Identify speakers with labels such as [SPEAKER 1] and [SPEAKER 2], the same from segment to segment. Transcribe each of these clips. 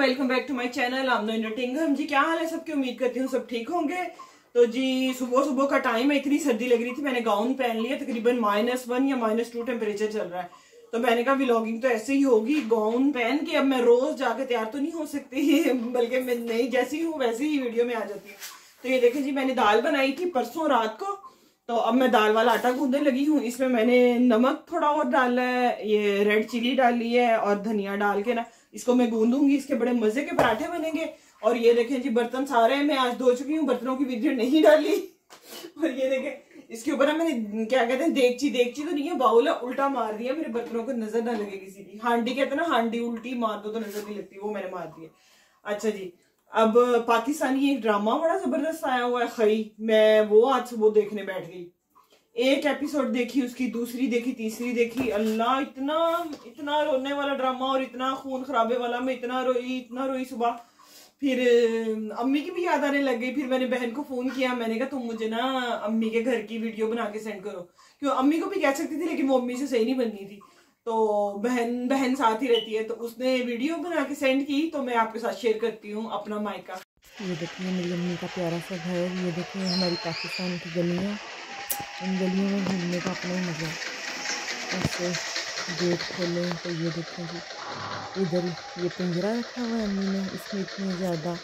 [SPEAKER 1] welcome back to my channel जी क्या हाल है सबकी उम्मीद करती हूँ सब ठीक होंगे तो जी सुबह सुबह का टाइम है इतनी सर्दी लग रही थी मैंने गाउन पहन लिया तकरीबन माइनस वन या माइनस टू टेम्परेचर चल रहा है तो मैंने कहा व्लॉगिंग तो ऐसे ही होगी गाउन पहन के अब मैं रोज जाके तैयार तो नहीं हो सकती बल्कि मैं नहीं जैसी हूँ वैसे ही वीडियो में आ जाती हूँ तो ये देखें जी मैंने दाल बनाई थी परसों रात को तो अब मैं दाल वाला आटा गूंदने लगी हूँ इसमें मैंने नमक थोड़ा और डाला है ये रेड चिली डाली है और धनिया डाल के ना इसको मैं गूंदूंगी इसके बड़े मजे के पराठे बनेंगे और ये देखें जी बर्तन सारे मैं आज धो चुकी हूँ बर्तनों की वीडियो नहीं डाली और ये देखें इसके ऊपर ना मैंने क्या कहते हैं देखची देखची तो नहीं है बाउल है उल्टा मार दिया मेरे बर्तनों को नजर ना लगे किसी की हांडी कहते ना हांडी उल्टी मार दो तो नजर नहीं लगती वो मैंने मार दिया अच्छा जी अब पाकिस्तानी एक ड्रामा बड़ा जबरदस्त आया हुआ है खरी मैं वो आज वो देखने बैठ गई एक एपिसोड देखी उसकी दूसरी देखी तीसरी देखी अल्लाह इतना इतना रोने वाला ड्रामा और इतना खून खराबे वाला मैं इतना रोई इतना रोई सुबह फिर अम्मी की भी याद आने लग गई फिर मैंने बहन को फ़ोन किया मैंने कहा तुम मुझे ना अम्मी के घर की वीडियो बना के सेंड करो क्यों अम्मी को भी कह सकती थी लेकिन वो अम्मी से सही नहीं बननी थी तो बहन बहन साथ ही रहती है तो उसने वीडियो बना के सेंड की तो मैं आपके साथ शेयर करती हूँ अपना मायका ये देखिए मेरी अम्मी का प्यारा सा घर ये देखिए हमारी पाकिस्तान की गलियाँ इन गलियों में घूमने का अपना ही मज़ा है ऐसे गेट खोलें तो ये देखें कि इधर ये पिंजरा रखा हुआ है अम्मी ने इसमें इतनी ज़्यादा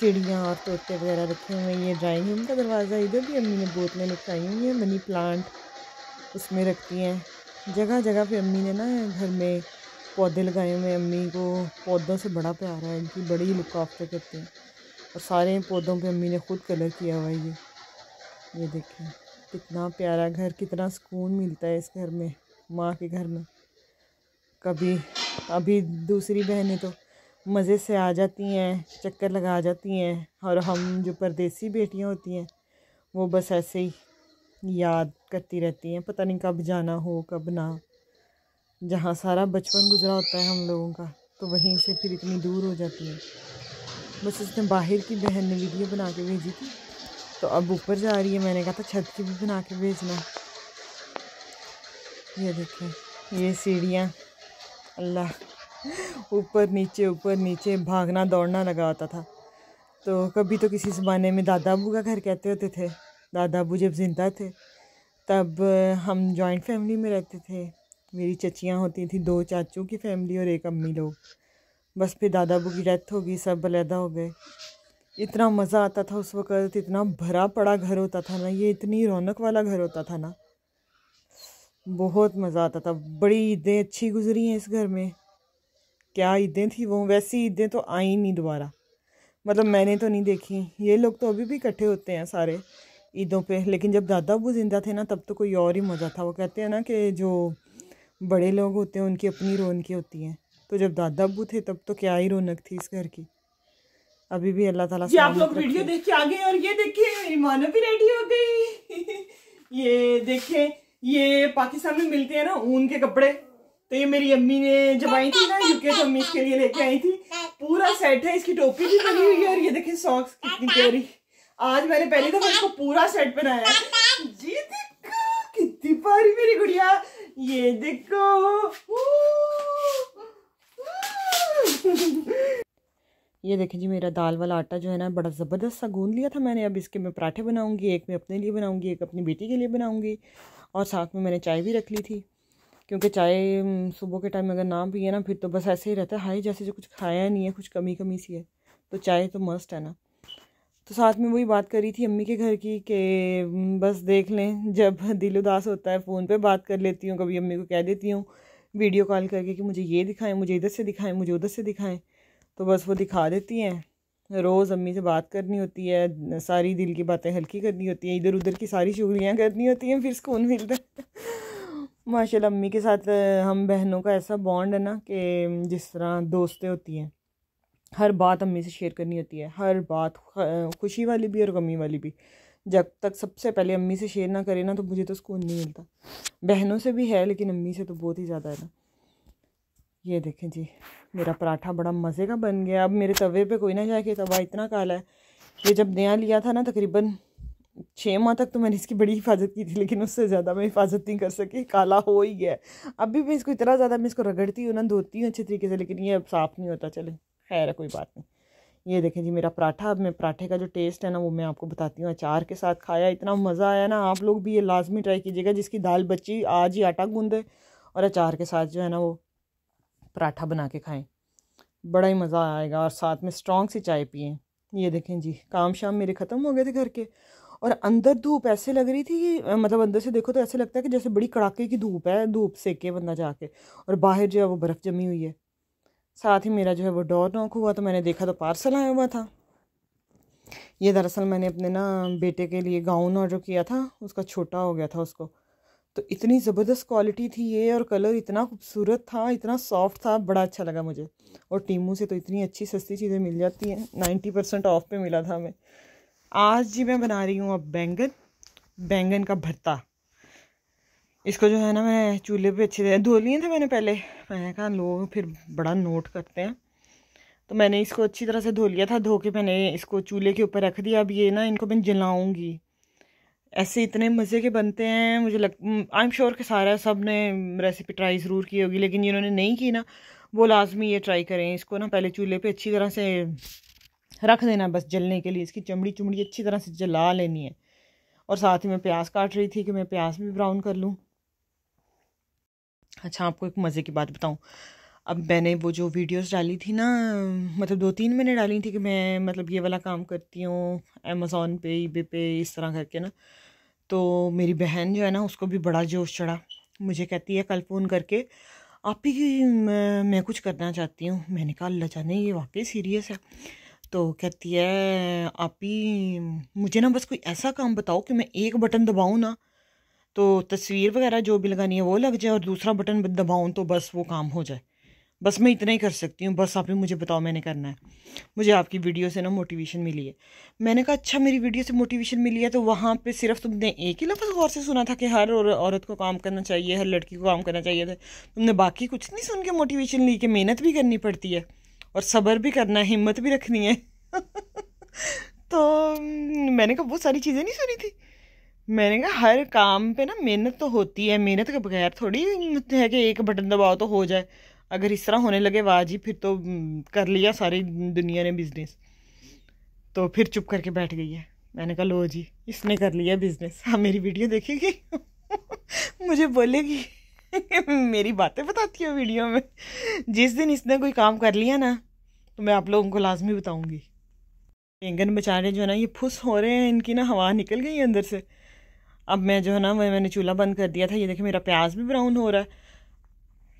[SPEAKER 1] चिड़ियाँ और तोते वगैरह रखे हुए हैं ये ड्राइंग रूम का दरवाज़ा इधर भी अम्मी ने बोतलें लटकाई हुई हैं मनी प्लांट उसमें रखती हैं जगह जगह पे अम्मी ने ना घर में पौधे लगाए हुए अम्मी को पौधों से बड़ा प्यार है इनकी बड़ी लुक आफ्टर करते हैं और सारे पौधों पे अम्मी ने ख़ुद कलर किया हुआ है ये ये देखें कितना प्यारा घर कितना सुकून मिलता है इस घर में माँ के घर में कभी अभी दूसरी बहनें तो मज़े से आ जाती हैं चक्कर लगा जाती हैं और हम जो परदेसी बेटियाँ होती हैं वो बस ऐसे ही याद करती रहती हैं पता नहीं कब जाना हो कब ना जहाँ सारा बचपन गुजरा होता है हम लोगों का तो वहीं से फिर इतनी दूर हो जाती है बस उसने बाहर की बहन ने वीडियो बना के भेजी थी तो अब ऊपर जा रही है मैंने कहा था छत की भी बना के भेजना ये देखें ये सीढ़ियाँ अल्लाह ऊपर नीचे ऊपर नीचे भागना दौड़ना लगा होता था तो कभी तो किसी ज़माने में दादा अबू का घर कहते होते थे दादा अबू जब ज़िंदा थे तब हम जॉइंट फैमिली में रहते थे मेरी चचियाँ होती थी दो चाचू की फैमिली और एक अम्मी लोग बस फिर दादा अबू की डेथ हो गई सब अलहदा हो गए इतना मज़ा आता था उस वक़्त इतना भरा पड़ा घर होता था ना ये इतनी रौनक वाला घर होता था ना बहुत मज़ा आता था बड़ी ईदें अच्छी गुजरी हैं इस घर में क्या ईदें थी वो वैसी ईदें तो आई नहीं दोबारा मतलब मैंने तो नहीं देखी ये लोग तो अभी भी इकट्ठे होते हैं सारे ईदों पे लेकिन जब दादा अबू ज़िंदा थे ना तब तो कोई और ही मज़ा था वो कहते हैं ना कि जो बड़े लोग होते हैं उनकी अपनी रौनकें होती हैं तो जब दादा अबू थे तब तो क्या ही रौनक थी इस घर की अभी भी अल्लाह ताला आप लोग वीडियो देख के आ गए और ये देखिए मेरी भी रेडी हो गई ये देखे ये पाकिस्तान में मिलते हैं ना ऊन के कपड़े तो ये मेरी अम्मी ने जब आई थी ना यूके से अम्मी इसके लिए लेके आई थी पूरा सेट है इसकी टोपी भी बनी हुई है और ये देखे सॉक्स कितनी प्यारी आज मैंने पहली दफा तो इसको पूरा सेट बनाया जी देखो कितनी प्यारी मेरी गुड़िया ये देखो ये देखें जी मेरा दाल वाला आटा जो है ना बड़ा ज़बरदस्त सा गूंद लिया था मैंने अब इसके मैं पराठे बनाऊँगी एक मैं अपने लिए बनाऊँगी एक अपनी बेटी के लिए बनाऊँगी और साथ में मैंने चाय भी रख ली थी क्योंकि चाय सुबह के टाइम अगर ना पिए ना फिर तो बस ऐसे ही रहता है हाई जैसे जो कुछ खाया नहीं है कुछ कमी कमी सी है तो चाय तो मस्ट है ना तो साथ में वही बात करी थी अम्मी के घर की कि बस देख लें जब दिल उदास होता है फ़ोन पर बात कर लेती हूँ कभी अम्मी को कह देती हूँ वीडियो कॉल करके कि मुझे ये दिखाएं मुझे इधर से दिखाएं मुझे उधर से दिखाएं तो बस वो दिखा देती हैं रोज़ अम्मी से बात करनी होती है सारी दिल की बातें हल्की करनी होती हैं इधर उधर की सारी शुक्रियाँ करनी होती हैं फिर सुकून मिलता है माशा अम्मी के साथ हम बहनों का ऐसा बॉन्ड है ना कि जिस तरह दोस्तें होती हैं हर बात अम्मी से शेयर करनी होती है हर बात खुशी वाली भी और गमी वाली भी जब तक सबसे पहले अम्मी से शेयर ना करें ना तो मुझे तो सुकून नहीं मिलता बहनों से भी है लेकिन अम्मी से तो बहुत ही ज़्यादा है ना ये देखें जी मेरा पराठा बड़ा मज़े का बन गया अब मेरे तवे पे कोई ना जाए कि तवा इतना काला है ये जब नया लिया था ना तकरीबन छः माह तक तो मैंने इसकी बड़ी हिफाजत की थी लेकिन उससे ज़्यादा मैं हिफाजत नहीं कर सकी काला हो ही गया अभी भी इसको इतना ज़्यादा मैं इसको रगड़ती हूँ ना धोती हूँ अच्छे तरीके से लेकिन ये अब साफ़ नहीं होता चले खैर है कोई बात नहीं ये देखें जी मेरा पराठा अब मैं पराठे का जो टेस्ट है ना वो मैं आपको बताती हूँ अचार के साथ खाया इतना मज़ा आया ना आप लोग भी ये लाजमी ट्राई कीजिएगा जिसकी दाल बच्ची आज ही आटा गूँधे और अचार के साथ जो है ना वो पराठा बना के खाएं बड़ा ही मज़ा आएगा और साथ में स्ट्रॉन्ग सी चाय पिए ये देखें जी काम शाम मेरे ख़त्म हो गए थे घर के और अंदर धूप ऐसे लग रही थी कि मतलब अंदर से देखो तो ऐसे लगता है कि जैसे बड़ी कड़ाके की धूप है धूप सेके के बंदा जाके और बाहर जो है वो बर्फ़ जमी हुई है साथ ही मेरा जो है वो डोर नॉक हुआ तो मैंने देखा तो पार्सल आया हुआ था ये दरअसल मैंने अपने ना बेटे के लिए गाउन ऑर्डर किया था उसका छोटा हो गया था उसको तो इतनी ज़बरदस्त क्वालिटी थी ये और कलर इतना खूबसूरत था इतना सॉफ्ट था बड़ा अच्छा लगा मुझे और टीमू से तो इतनी अच्छी सस्ती चीज़ें मिल जाती हैं नाइन्टी परसेंट ऑफ पे मिला था हमें आज जी मैं बना रही हूँ अब बैंगन बैंगन का भरता इसको जो है ना मैं चूल्हे पे अच्छे से धो लिए थे मैंने पहले मैंने कहा लोग फिर बड़ा नोट करते हैं तो मैंने इसको अच्छी तरह से धो लिया था धो के मैंने इसको चूल्हे के ऊपर रख दिया अब ये ना इनको मैं जलाऊँगी ऐसे इतने मज़े के बनते हैं मुझे लग आई एम श्योर कि सारा सब ने रेसिपी ट्राई ज़रूर की होगी लेकिन जिन्होंने नहीं की ना वो लाजमी ये ट्राई करें इसको ना पहले चूल्हे पे अच्छी तरह से रख देना बस जलने के लिए इसकी चमड़ी चुमड़ी अच्छी तरह से जला लेनी है और साथ ही मैं प्याज काट रही थी कि मैं प्याज भी ब्राउन कर लूँ अच्छा आपको एक मज़े की बात बताऊँ अब मैंने वो जो वीडियोस डाली थी ना मतलब दो तीन मैंने डाली थी कि मैं मतलब ये वाला काम करती हूँ अमेज़ोन पे ईबे पे इस तरह करके ना तो मेरी बहन जो है ना उसको भी बड़ा जोश चढ़ा मुझे कहती है कल फ़ोन करके आप ही मैं, मैं कुछ करना चाहती हूँ मैंने कहा अल्लाह जाने ये वाकई सीरियस है तो कहती है आप ही मुझे ना बस कोई ऐसा काम बताओ कि मैं एक बटन दबाऊँ ना तो तस्वीर वगैरह जो भी लगानी है वो लग जाए और दूसरा बटन दबाऊँ तो बस वो काम हो जाए बस मैं इतना ही कर सकती हूँ बस आप ही मुझे बताओ मैंने करना है मुझे आपकी वीडियो से ना मोटिवेशन मिली है मैंने कहा अच्छा मेरी वीडियो से मोटिवेशन मिली है तो वहाँ पे सिर्फ तुमने एक ही लफ्ज़ गौर से सुना था कि हर और, औरत को काम करना चाहिए हर लड़की को काम करना चाहिए था तो तुमने बाकी कुछ नहीं सुन के मोटिवेशन ली कि मेहनत भी करनी पड़ती है और सब्र भी करना है हिम्मत भी रखनी है तो मैंने कहा वो सारी चीज़ें नहीं सुनी थी मैंने कहा हर काम पर ना मेहनत तो होती है मेहनत के बगैर थोड़ी है कि एक बटन दबाओ तो हो जाए अगर इस तरह होने लगे वाह जी फिर तो कर लिया सारी दुनिया ने बिज़नेस तो फिर चुप करके बैठ गई है मैंने कहा लो जी इसने कर लिया बिज़नेस हाँ मेरी वीडियो देखेगी मुझे बोलेगी मेरी बातें बताती है वीडियो में जिस दिन इसने कोई काम कर लिया ना तो मैं आप लोगों को लाजमी बताऊँगी बैंगन बेचारे जो है ना ये फुस हो रहे हैं इनकी ना हवा निकल गई अंदर से अब मैं जो है ना वह मैंने चूल्हा बंद कर दिया था ये देखिए मेरा प्याज भी ब्राउन हो रहा है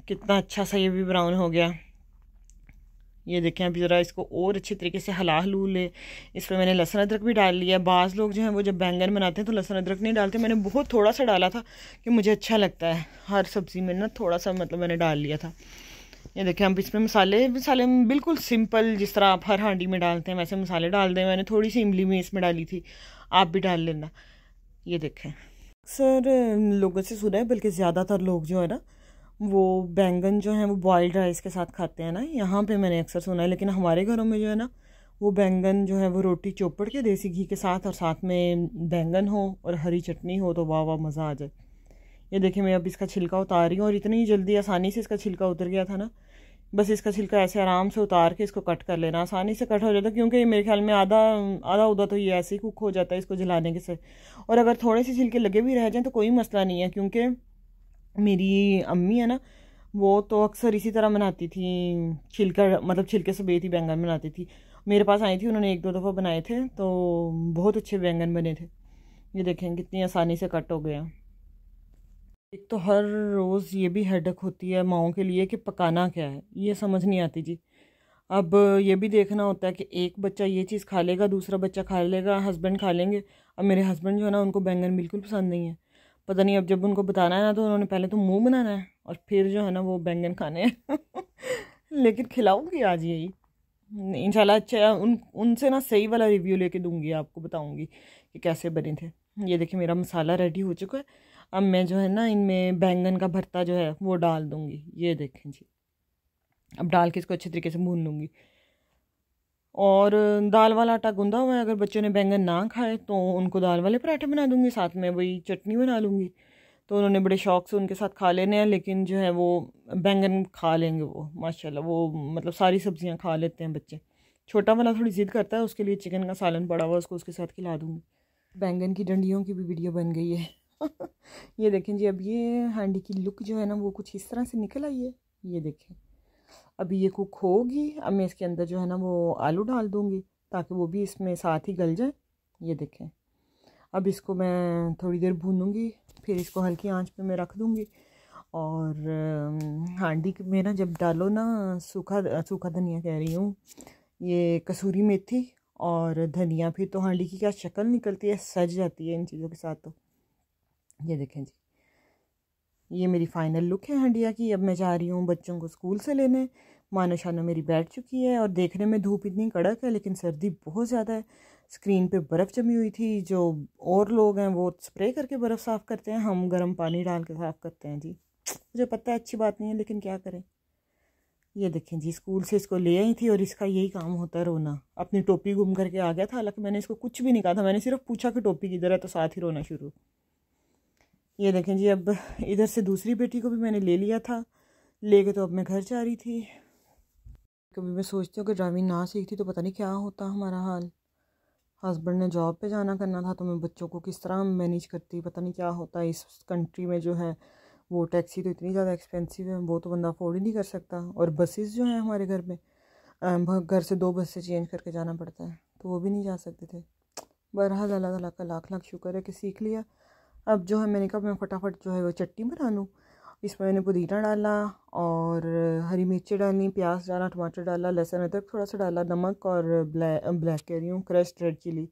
[SPEAKER 1] कितना अच्छा सा ये भी ब्राउन हो गया ये देखें अभी ज़रा इसको और अच्छे तरीके से हला हलू ले इस पर मैंने लहसुन अदरक भी डाल लिया बाज़ लोग जो हैं वो जब बैंगन बनाते हैं तो लहसुन अदरक नहीं डालते मैंने बहुत थोड़ा सा डाला था कि मुझे अच्छा लगता है हर सब्ज़ी में ना थोड़ा सा मतलब मैंने डाल लिया था ये देखें अब इसमें मसाले मसाले बिल्कुल सिंपल जिस तरह आप हर हांडी में डालते हैं वैसे मसाले डाल दें मैंने थोड़ी सी इमली में इसमें डाली थी आप भी डाल लेना ये देखें अक्सर लोगों से सुना है बल्कि ज़्यादातर लोग जो है ना वो बैंगन जो है वो बॉयल्ड राइस के साथ खाते हैं ना यहाँ पे मैंने अक्सर सुना है लेकिन हमारे घरों में जो है ना वो बैंगन जो है वो रोटी चोपड़ के देसी घी के साथ और साथ में बैंगन हो और हरी चटनी हो तो वाह वाह मज़ा आ जाए ये देखिए मैं अब इसका छिलका उतार रही हूँ और इतनी जल्दी आसानी से इसका छिलका उतर गया था ना बस इसका छिलका ऐसे आराम से उतार के इसको कट कर लेना आसानी से कट हो जाता है क्योंकि मेरे ख्याल में आधा आधा उधा तो ये ऐसे ही कुक हो जाता है इसको जलाने के से और अगर थोड़े से छिलके लगे भी रह जाएँ तो कोई मसला नहीं है क्योंकि मेरी अम्मी है ना वो तो अक्सर इसी तरह बनाती थी छिलका मतलब छिलके से बेती बैंगन बनाती थी मेरे पास आई थी उन्होंने एक दो दफ़ा बनाए थे तो बहुत अच्छे बैंगन बने थे ये देखें कितनी आसानी से कट हो गया एक तो हर रोज़ ये भी हेडक होती है माओ के लिए कि पकाना क्या है ये समझ नहीं आती जी अब ये भी देखना होता है कि एक बच्चा ये चीज़ खा लेगा दूसरा बच्चा खा लेगा हस्बैंड खा लेंगे अब मेरे हस्बैंड जो है ना उनको बैंगन बिल्कुल पसंद नहीं है पता नहीं अब जब उनको बताना है ना तो उन्होंने पहले तो मुंह बनाना है और फिर जो है ना वो बैंगन खाने हैं लेकिन खिलाऊंगी आज यही इंशाल्लाह अच्छा उन उनसे ना सही वाला रिव्यू लेके दूंगी आपको बताऊंगी कि कैसे बने थे ये देखिए मेरा मसाला रेडी हो चुका है अब मैं जो है ना इनमें बैंगन का भरता जो है वो डाल दूँगी ये देखें जी अब डाल के इसको अच्छे तरीके से भून लूँगी और दाल वाला आटा गूंदा हुआ है अगर बच्चों ने बैंगन ना खाए तो उनको दाल वाले पराठे बना दूँगी साथ में वही चटनी बना लूँगी तो उन्होंने बड़े शौक से उनके साथ खा लेने हैं लेकिन जो है वो बैंगन खा लेंगे वो माशाल्लाह वो मतलब सारी सब्जियां खा लेते हैं बच्चे छोटा वाला थोड़ी ज़िद करता है उसके लिए चिकन का सालन पड़ा हुआ उसको उसके साथ खिला दूँगी बैंगन की डंडियों की भी वीडियो बन गई है ये देखें जी अब ये हांडी की लुक जो है ना वो कुछ इस तरह से निकल आई है ये देखें अभी ये कुक होगी अब मैं इसके अंदर जो है ना वो आलू डाल दूँगी ताकि वो भी इसमें साथ ही गल जाए ये देखें अब इसको मैं थोड़ी देर भूनूँगी फिर इसको हल्की आंच पे मैं रख दूँगी और हांडी में ना जब डालो ना सूखा सूखा धनिया कह रही हूँ ये कसूरी मेथी और धनिया फिर तो हांडी की क्या शक्ल निकलती है सज जाती है इन चीज़ों के साथ तो ये देखें जी ये मेरी फ़ाइनल लुक है हंडिया की अब मैं जा रही हूँ बच्चों को स्कूल से लेने मानो शानो मेरी बैठ चुकी है और देखने में धूप इतनी कड़क है लेकिन सर्दी बहुत ज़्यादा है स्क्रीन पे बर्फ़ जमी हुई थी जो और लोग हैं वो स्प्रे करके बर्फ़ साफ़ करते हैं हम गर्म पानी डाल के साफ़ करते हैं जी मुझे पता है अच्छी बात नहीं है लेकिन क्या करें ये देखें जी स्कूल से इसको ले आई थी और इसका यही काम होता है रोना अपनी टोपी घूम करके आ गया था हालांकि मैंने इसको कुछ भी नहीं कहा था मैंने सिर्फ पूछा कि टोपी किधर है तो साथ ही रोना शुरू ये देखें जी अब इधर से दूसरी बेटी को भी मैंने ले लिया था लेके तो अब मैं घर जा रही थी कभी मैं सोचती हूँ कि ड्राइविंग ना सीखती तो पता नहीं क्या होता हमारा हाल हस्बैंड ने जॉब पे जाना करना था तो मैं बच्चों को किस तरह मैनेज करती पता नहीं क्या होता इस कंट्री में जो है वो टैक्सी तो इतनी ज़्यादा एक्सपेंसिव है वो तो बंदा अफोर्ड ही नहीं कर सकता और बसेस जो हैं हमारे घर में घर से दो बस से चेंज करके जाना पड़ता है तो वो भी नहीं जा सकते थे बहरहाल अल्लाह तला का लाख लाख शुक्र है कि सीख लिया अब जो है मैंने कहा मैं फटाफट जो है वो चटनी बना लूँ इसमें मैंने पुदीना डाला और हरी मिर्ची डाली प्याज डाला टमाटर डाला लहसुन अदरक थोड़ा सा डाला नमक और ब्लैक ब्लैक कह रही हूँ क्रश रेड चिली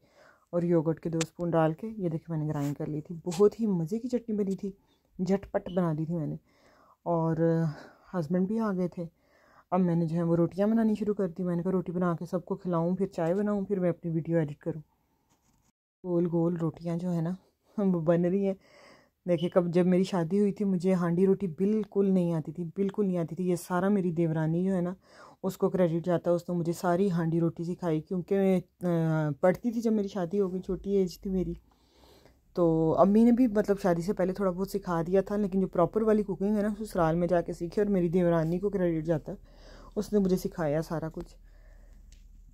[SPEAKER 1] और योगर्ट के दो स्पून डाल के ये देखिए मैंने ग्राइंड कर ली थी बहुत ही मज़े की चटनी बनी थी झटपट बना दी थी मैंने और हस्बैंड भी आ गए थे अब मैंने जो है वो रोटियाँ बनानी शुरू कर दी मैंने कहा रोटी बना के सबको खिलाऊँ फिर चाय बनाऊँ फिर मैं अपनी वीडियो एडिट करूँ गोल गोल रोटियाँ जो है ना बन रही है देखिए कब जब मेरी शादी हुई थी मुझे हांडी रोटी बिल्कुल नहीं आती थी बिल्कुल नहीं आती थी ये सारा मेरी देवरानी जो है ना उसको क्रेडिट जाता है उसने मुझे सारी हांडी रोटी सिखाई क्योंकि पढ़ती थी जब मेरी शादी हो गई छोटी एज थी मेरी तो अम्मी ने भी मतलब शादी से पहले थोड़ा बहुत सिखा दिया था लेकिन जो प्रॉपर वाली कुकिंग है ना ससुराल में जाके सीखी और मेरी देवरानी को क्रेडिट जाता है उसने मुझे सिखाया सारा कुछ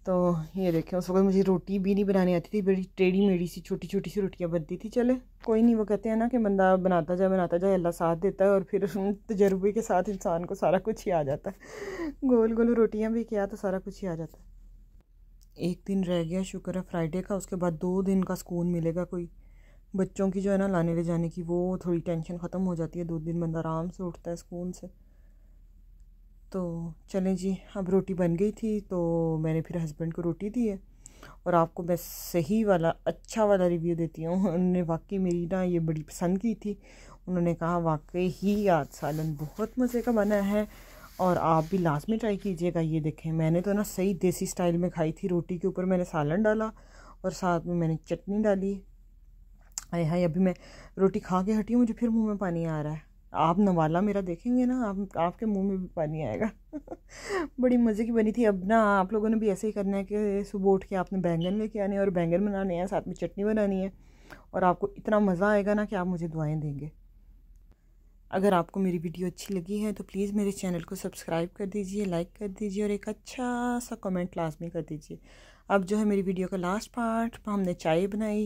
[SPEAKER 1] तो ये देखें उस वक्त मुझे रोटी भी नहीं बनानी आती थी बड़ी टेढ़ी मेढ़ी सी छोटी छोटी सी रोटियाँ बनती थी चले कोई नहीं वो कहते हैं ना कि बंदा बनाता जाए बनाता जाए अल्लाह साथ देता है और फिर तजर्बे के साथ इंसान को सारा कुछ ही आ जाता है गोल गोल रोटियाँ भी किया तो सारा कुछ ही आ जाता है एक दिन रह गया शुक्र है फ्राइडे का उसके बाद दो दिन का सुकून मिलेगा कोई बच्चों की जो है ना लाने ले जाने की वो थोड़ी टेंशन ख़त्म हो जाती है दो दिन बंदा आराम से उठता है सुकून से तो चलें जी अब रोटी बन गई थी तो मैंने फिर हस्बैंड को रोटी दी है और आपको मैं सही वाला अच्छा वाला रिव्यू देती हूँ उन्होंने वाकई मेरी ना ये बड़ी पसंद की थी उन्होंने कहा वाकई ही आज सालन बहुत मज़े का बना है और आप भी लाजमी ट्राई कीजिएगा ये देखें मैंने तो ना सही देसी स्टाइल में खाई थी रोटी के ऊपर मैंने सालन डाला और साथ में मैंने चटनी डाली अरे हाई अभी मैं रोटी खा के हटी हूँ मुझे फिर मुँह में पानी आ रहा है आप नवाला मेरा देखेंगे ना आप आपके मुंह में भी पानी आएगा बड़ी मज़े की बनी थी अब ना आप लोगों ने भी ऐसे ही करना है कि सुबह उठ के आपने बैंगन लेके आने और बैंगन बनाने हैं साथ में चटनी बनानी है और आपको इतना मज़ा आएगा ना कि आप मुझे दुआएं देंगे अगर आपको मेरी वीडियो अच्छी लगी है तो प्लीज़ मेरे चैनल को सब्सक्राइब कर दीजिए लाइक कर दीजिए और एक अच्छा सा कमेंट लाजमी कर दीजिए अब जो है मेरी वीडियो का लास्ट पार्ट हमने चाय बनाई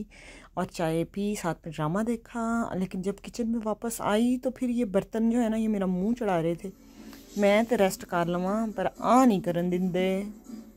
[SPEAKER 1] और चाय पी साथ में ड्रामा देखा लेकिन जब किचन में वापस आई तो फिर ये बर्तन जो है ना ये मेरा मुंह चढ़ा रहे थे मैं तो रेस्ट कर लवा पर आ नहीं करन दें